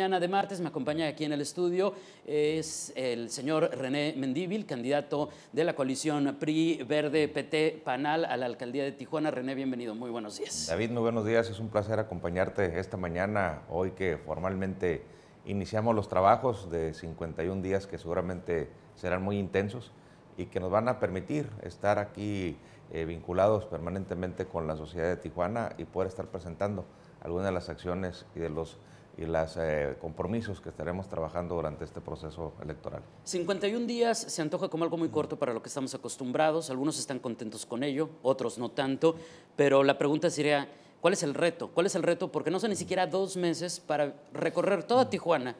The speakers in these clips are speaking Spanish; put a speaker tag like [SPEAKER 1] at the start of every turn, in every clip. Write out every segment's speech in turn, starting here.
[SPEAKER 1] mañana de martes. Me acompaña aquí en el estudio es el señor René Mendívil, candidato de la coalición PRI Verde PT Panal a la alcaldía de Tijuana. René, bienvenido. Muy buenos días.
[SPEAKER 2] David, muy buenos días. Es un placer acompañarte esta mañana, hoy que formalmente iniciamos los trabajos de 51 días que seguramente serán muy intensos y que nos van a permitir estar aquí eh, vinculados permanentemente con la sociedad de Tijuana y poder estar presentando algunas de las acciones y de los y los eh, compromisos que estaremos trabajando durante este proceso electoral.
[SPEAKER 1] 51 días se antoja como algo muy corto para lo que estamos acostumbrados, algunos están contentos con ello, otros no tanto, pero la pregunta sería, ¿cuál es el reto? ¿Cuál es el reto? Porque no son ni siquiera dos meses para recorrer toda Tijuana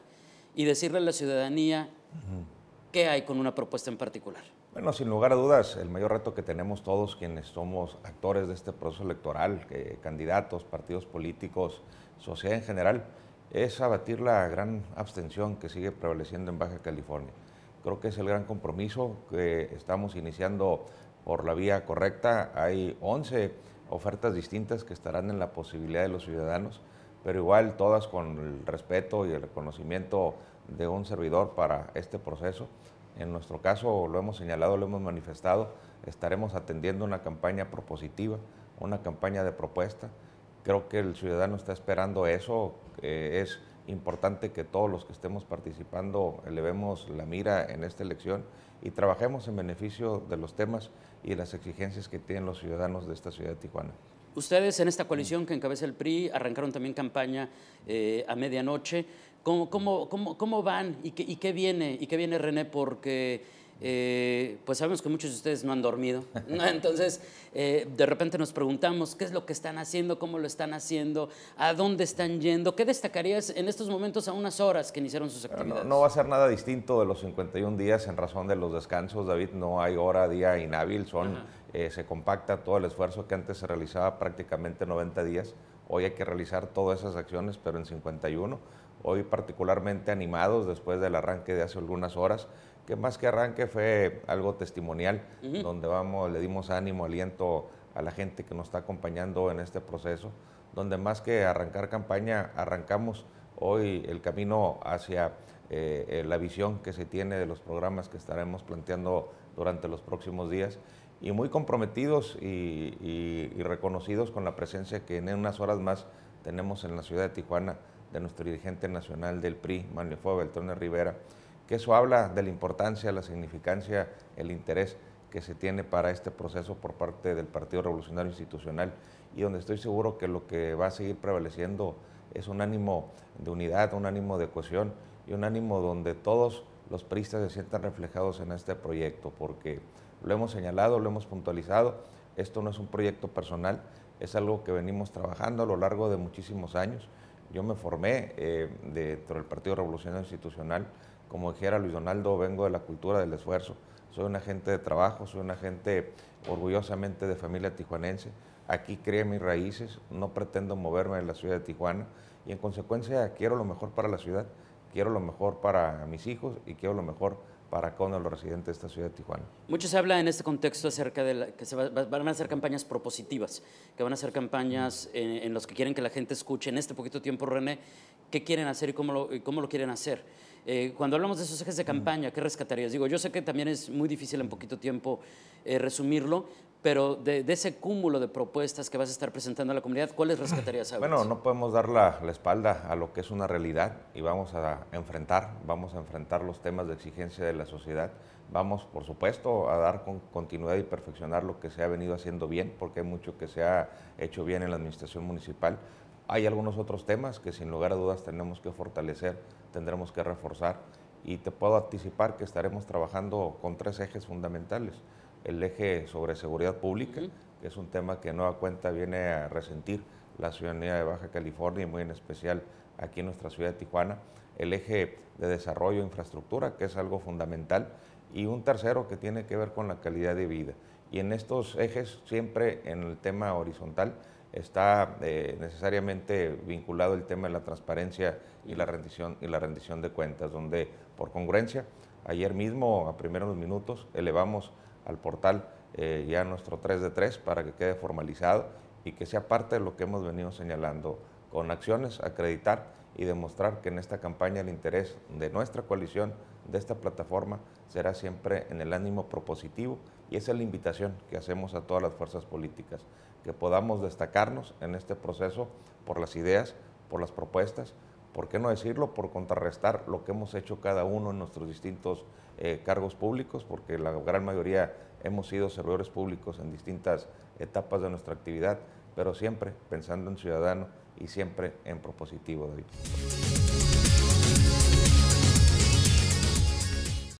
[SPEAKER 1] y decirle a la ciudadanía qué hay con una propuesta en particular.
[SPEAKER 2] Bueno, sin lugar a dudas, el mayor reto que tenemos todos quienes somos actores de este proceso electoral, candidatos, partidos políticos, sociedad en general, es abatir la gran abstención que sigue prevaleciendo en Baja California. Creo que es el gran compromiso que estamos iniciando por la vía correcta. Hay 11 ofertas distintas que estarán en la posibilidad de los ciudadanos, pero igual todas con el respeto y el reconocimiento de un servidor para este proceso. En nuestro caso lo hemos señalado, lo hemos manifestado, estaremos atendiendo una campaña propositiva, una campaña de propuesta creo que el ciudadano está esperando eso. es importante que todos los que estemos participando elevemos la mira en esta elección y trabajemos en beneficio de los temas y las exigencias que tienen los ciudadanos de esta ciudad de Tijuana.
[SPEAKER 1] Ustedes en esta coalición que encabeza el PRI arrancaron también campaña eh, a medianoche. ¿Cómo, cómo, cómo, van ¿Y qué, qué viene? ¿Y qué viene René? Porque eh, pues sabemos que muchos de ustedes no han dormido. Entonces, eh, de repente nos preguntamos qué es lo que están haciendo, cómo lo están haciendo, a dónde están yendo. ¿Qué destacarías en estos momentos a unas horas que iniciaron sus actividades? No,
[SPEAKER 2] va a ser nada distinto de los 51 días en razón de los descansos, David. No hay hora, día inhábil. Son, eh, se compacta todo el esfuerzo que antes se realizaba prácticamente 90 días. Hoy hay que realizar todas esas acciones, pero en 51. Hoy particularmente animados después del arranque de hace algunas horas, que más que arranque fue algo testimonial, donde vamos, le dimos ánimo, aliento a la gente que nos está acompañando en este proceso, donde más que arrancar campaña, arrancamos hoy el camino hacia eh, eh, la visión que se tiene de los programas que estaremos planteando durante los próximos días y muy comprometidos y, reconocidos con la presencia que en unas horas más tenemos en la ciudad de Tijuana de nuestro dirigente nacional del PRI, Manuel Fobel, Beltrán Rivera, que eso habla de la importancia, la significancia, el interés que se tiene para este proceso por parte del Partido Revolucionario Institucional y donde estoy seguro que lo que va a seguir prevaleciendo es un ánimo de unidad, un ánimo de cohesión y un ánimo donde todos los priistas se sientan reflejados en este proyecto, porque lo hemos señalado, lo hemos puntualizado, esto no es un proyecto personal, es algo que venimos trabajando a lo largo de muchísimos años. Yo me formé eh, dentro del Partido Revolucionario Institucional, como dijera Luis Donaldo, vengo de la cultura del esfuerzo, soy un agente de trabajo, soy un agente orgullosamente de familia tijuanense, aquí crié mis raíces, no pretendo moverme de la ciudad de Tijuana y en consecuencia quiero lo mejor para la ciudad quiero lo mejor para mis hijos y quiero lo mejor para todos los residentes de esta ciudad de Tijuana.
[SPEAKER 1] Mucho se habla en este contexto acerca de que van a hacer campañas propositivas, que van a hacer campañas eh, en, las que quieren que la gente escuche en este poquito tiempo, René, qué quieren hacer y cómo lo quieren hacer. Eh, cuando hablamos de esos ejes de mm. campaña, ¿qué rescatarías? Digo, yo sé que también es muy difícil en poquito tiempo eh, resumirlo, pero de, ese cúmulo de propuestas que vas a estar presentando a la comunidad, ¿cuáles rescatarías? Ahora? Bueno, no
[SPEAKER 2] podemos dar la, la, espalda a lo que es una realidad y vamos a enfrentar, vamos a enfrentar los temas de exigencia de la sociedad. Vamos, por supuesto, a dar con continuidad y perfeccionar lo que se ha venido haciendo bien, porque hay mucho que se ha hecho bien en la administración municipal, hay algunos otros temas que sin lugar a dudas tenemos que fortalecer, tendremos que reforzar y te puedo anticipar que estaremos trabajando con tres ejes fundamentales. El eje sobre seguridad pública, que es un tema que no da cuenta viene a resentir la ciudadanía de Baja California y muy en especial aquí en nuestra ciudad de Tijuana. El eje de desarrollo e infraestructura, que es algo fundamental. Y un tercero que tiene que ver con la calidad de vida. Y en estos ejes, siempre en el tema horizontal, está eh, necesariamente vinculado el tema de la transparencia y la rendición y la rendición de cuentas, donde por congruencia ayer mismo a primeros minutos elevamos al portal eh, ya nuestro 3 de 3 para que quede formalizado y que sea parte de lo que hemos venido señalando con acciones, acreditar y demostrar que en esta campaña el interés de nuestra coalición de esta plataforma será siempre en el ánimo propositivo y esa es la invitación que hacemos a todas las fuerzas políticas, que podamos destacarnos en este proceso por las ideas, por las propuestas, por qué no decirlo, por contrarrestar lo que hemos hecho cada uno en nuestros distintos eh, cargos públicos, porque la gran mayoría hemos sido servidores públicos en distintas etapas de nuestra actividad, pero siempre pensando en ciudadano y siempre en propositivo, David.